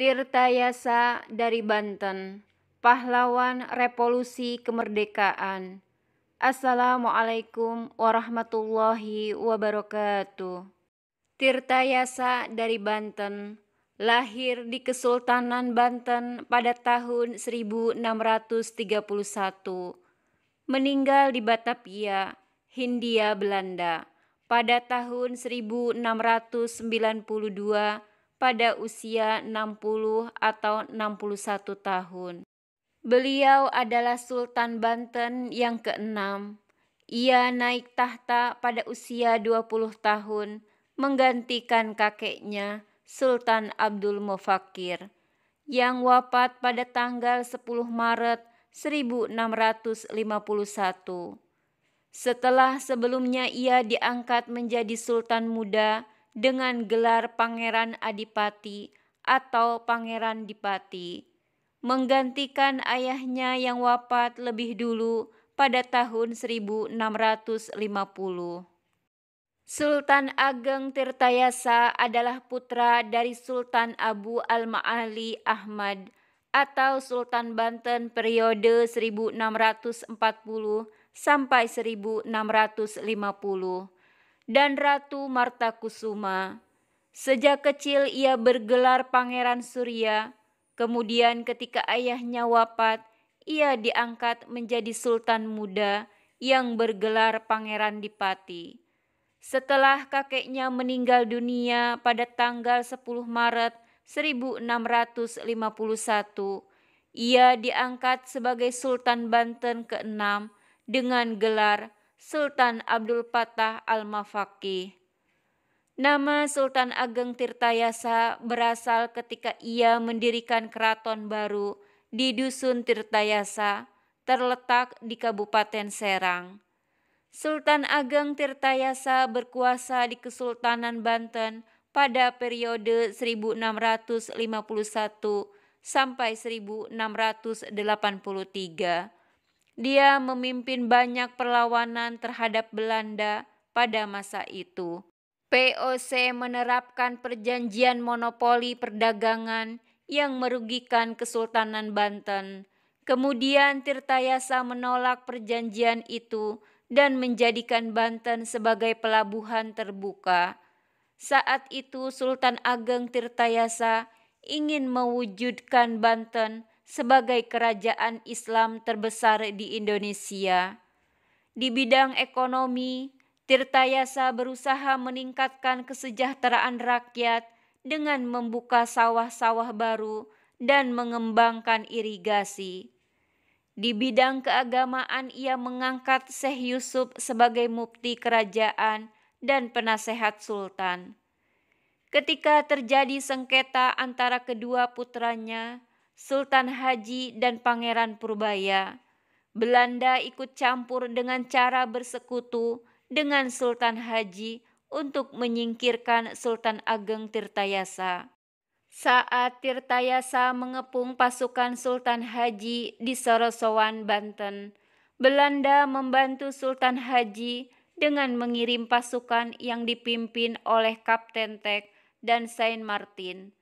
Tirtayasa dari Banten, pahlawan revolusi kemerdekaan. Assalamualaikum warahmatullahi wabarakatuh. Tirtayasa dari Banten, lahir di Kesultanan Banten pada tahun 1631. Meninggal di Batavia, Hindia Belanda pada tahun 1692 pada usia 60 atau 61 tahun. Beliau adalah Sultan Banten yang keenam. Ia naik tahta pada usia 20 tahun menggantikan kakeknya Sultan Abdul Mufakir yang wafat pada tanggal 10 Maret 1651. Setelah sebelumnya ia diangkat menjadi sultan muda dengan gelar Pangeran Adipati atau Pangeran Dipati, menggantikan ayahnya yang wafat lebih dulu pada tahun 1650. Sultan Ageng Tirtayasa adalah putra dari Sultan Abu Al-Ma'ali Ahmad atau Sultan Banten periode 1640 sampai 1650 dan Ratu Marta Kusuma, Sejak kecil ia bergelar Pangeran Surya, kemudian ketika ayahnya wafat, ia diangkat menjadi sultan muda yang bergelar Pangeran Dipati. Setelah kakeknya meninggal dunia pada tanggal 10 Maret 1651, ia diangkat sebagai Sultan Banten ke-6 dengan gelar Sultan Abdul Fatah Al-Mafaki. Nama Sultan Ageng Tirtayasa berasal ketika ia mendirikan keraton baru di Dusun Tirtayasa, terletak di Kabupaten Serang. Sultan Ageng Tirtayasa berkuasa di Kesultanan Banten pada periode 1651 sampai 1683 dia memimpin banyak perlawanan terhadap Belanda pada masa itu. POC menerapkan perjanjian monopoli perdagangan yang merugikan Kesultanan Banten. Kemudian Tirtayasa menolak perjanjian itu dan menjadikan Banten sebagai pelabuhan terbuka. Saat itu Sultan Ageng Tirtayasa ingin mewujudkan Banten sebagai kerajaan Islam terbesar di Indonesia. Di bidang ekonomi, Tirtayasa berusaha meningkatkan kesejahteraan rakyat dengan membuka sawah-sawah baru dan mengembangkan irigasi. Di bidang keagamaan ia mengangkat Syekh Yusuf sebagai mufti kerajaan dan penasehat sultan. Ketika terjadi sengketa antara kedua putranya, Sultan Haji dan Pangeran Purbaya. Belanda ikut campur dengan cara bersekutu dengan Sultan Haji untuk menyingkirkan Sultan Ageng Tirtayasa. Saat Tirtayasa mengepung pasukan Sultan Haji di Sorosowan, Banten, Belanda membantu Sultan Haji dengan mengirim pasukan yang dipimpin oleh Kapten Tek dan Saint Martin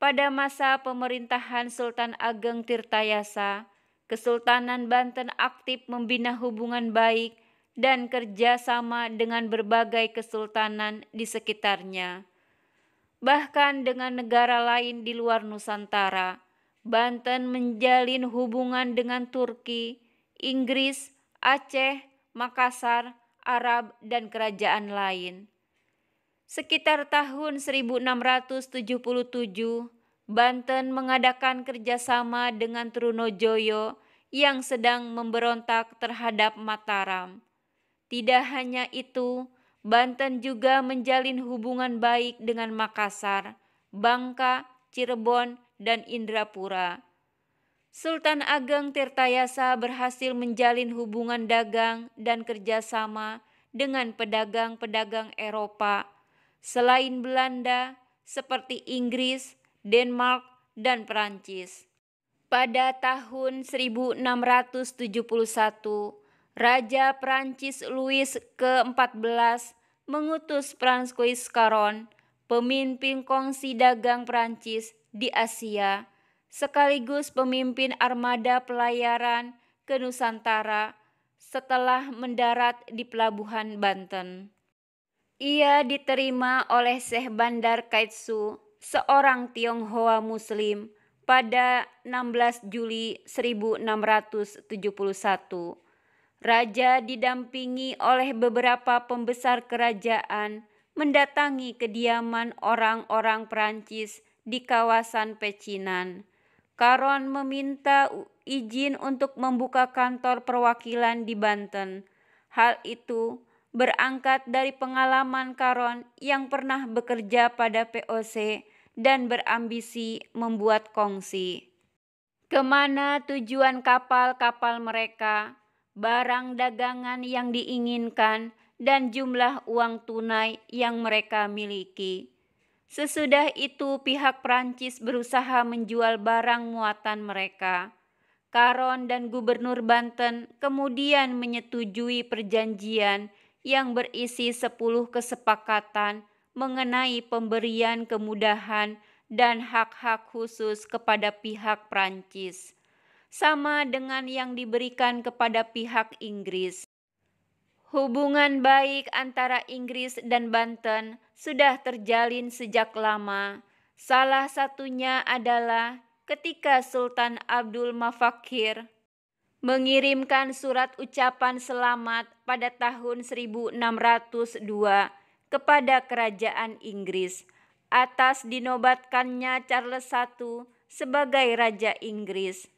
pada masa pemerintahan Sultan Ageng Tirtayasa, Kesultanan Banten aktif membina hubungan baik dan kerjasama dengan berbagai kesultanan di sekitarnya. Bahkan dengan negara lain di luar Nusantara, Banten menjalin hubungan dengan Turki, Inggris, Aceh, Makassar, Arab, dan kerajaan lain. Sekitar tahun 1677, Banten mengadakan kerjasama dengan Trunojoyo yang sedang memberontak terhadap Mataram. Tidak hanya itu, Banten juga menjalin hubungan baik dengan Makassar, Bangka, Cirebon, dan Indrapura. Sultan Ageng Tirtayasa berhasil menjalin hubungan dagang dan kerjasama dengan pedagang-pedagang Eropa selain Belanda seperti Inggris, Denmark, dan Perancis. Pada tahun 1671, Raja Perancis Louis ke-14 mengutus Francois Caron, pemimpin kongsi dagang Perancis di Asia, sekaligus pemimpin armada pelayaran ke Nusantara setelah mendarat di pelabuhan Banten. Ia diterima oleh Syekh Bandar Kaitsu, seorang Tionghoa Muslim, pada 16 Juli 1671. Raja didampingi oleh beberapa pembesar kerajaan mendatangi kediaman orang-orang Perancis di kawasan Pecinan. Karon meminta izin untuk membuka kantor perwakilan di Banten. Hal itu berangkat dari pengalaman Karon yang pernah bekerja pada POC dan berambisi membuat kongsi. Kemana tujuan kapal-kapal mereka, barang dagangan yang diinginkan, dan jumlah uang tunai yang mereka miliki. Sesudah itu pihak Prancis berusaha menjual barang muatan mereka. Karon dan Gubernur Banten kemudian menyetujui perjanjian yang berisi sepuluh kesepakatan mengenai pemberian kemudahan dan hak-hak khusus kepada pihak Prancis, sama dengan yang diberikan kepada pihak Inggris. Hubungan baik antara Inggris dan Banten sudah terjalin sejak lama. Salah satunya adalah ketika Sultan Abdul Mafakir mengirimkan surat ucapan selamat pada tahun 1602 kepada kerajaan Inggris atas dinobatkannya Charles I sebagai raja Inggris.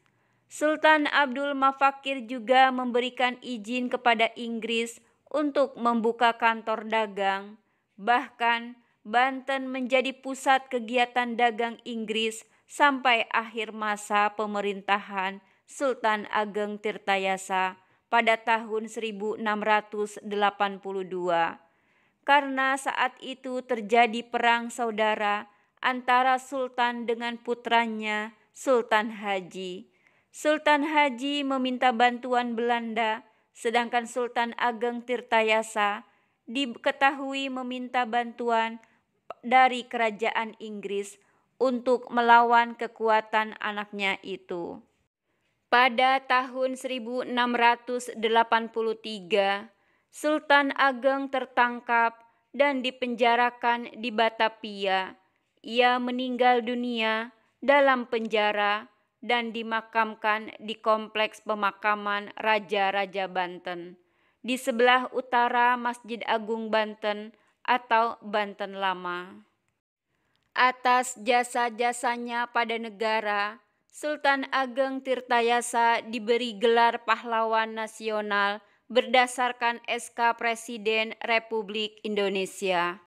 Sultan Abdul Mafakir juga memberikan izin kepada Inggris untuk membuka kantor dagang. Bahkan Banten menjadi pusat kegiatan dagang Inggris sampai akhir masa pemerintahan Sultan Ageng Tirtayasa pada tahun 1682 karena saat itu terjadi perang saudara antara sultan dengan putranya Sultan Haji. Sultan Haji meminta bantuan Belanda sedangkan Sultan Ageng Tirtayasa diketahui meminta bantuan dari kerajaan Inggris untuk melawan kekuatan anaknya itu. Pada tahun 1683, Sultan Ageng tertangkap dan dipenjarakan di Batavia. Ia meninggal dunia dalam penjara dan dimakamkan di kompleks pemakaman Raja-Raja Banten di sebelah utara Masjid Agung Banten atau Banten Lama. Atas jasa-jasanya pada negara, Sultan Ageng Tirtayasa diberi gelar pahlawan nasional berdasarkan SK Presiden Republik Indonesia.